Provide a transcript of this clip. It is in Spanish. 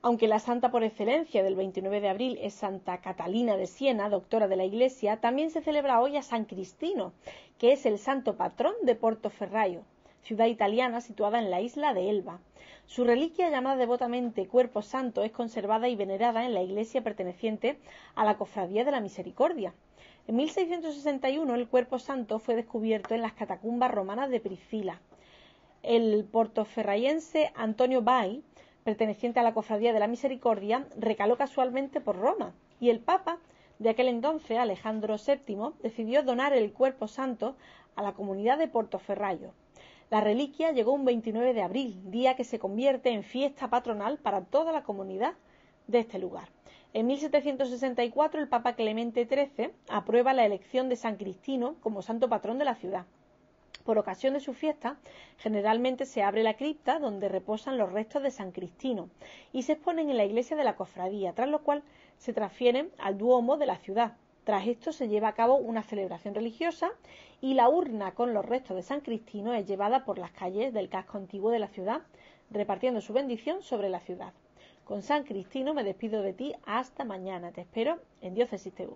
Aunque la santa por excelencia del 29 de abril es Santa Catalina de Siena, doctora de la Iglesia, también se celebra hoy a San Cristino, que es el santo patrón de Portoferraio, ciudad italiana situada en la isla de Elba. Su reliquia, llamada devotamente Cuerpo Santo, es conservada y venerada en la iglesia perteneciente a la Cofradía de la Misericordia. En 1661 el Cuerpo Santo fue descubierto en las catacumbas romanas de Priscila. El portoferrayense Antonio Bay perteneciente a la Cofradía de la Misericordia, recaló casualmente por Roma, y el Papa de aquel entonces, Alejandro VII, decidió donar el cuerpo santo a la comunidad de Portoferrallo. La reliquia llegó un 29 de abril, día que se convierte en fiesta patronal para toda la comunidad de este lugar. En 1764 el Papa Clemente XIII aprueba la elección de San Cristino como santo patrón de la ciudad. Por ocasión de su fiesta, generalmente se abre la cripta donde reposan los restos de San Cristino y se exponen en la iglesia de la cofradía, tras lo cual se transfieren al duomo de la ciudad. Tras esto se lleva a cabo una celebración religiosa y la urna con los restos de San Cristino es llevada por las calles del casco antiguo de la ciudad, repartiendo su bendición sobre la ciudad. Con San Cristino me despido de ti hasta mañana. Te espero en Diócesis TV.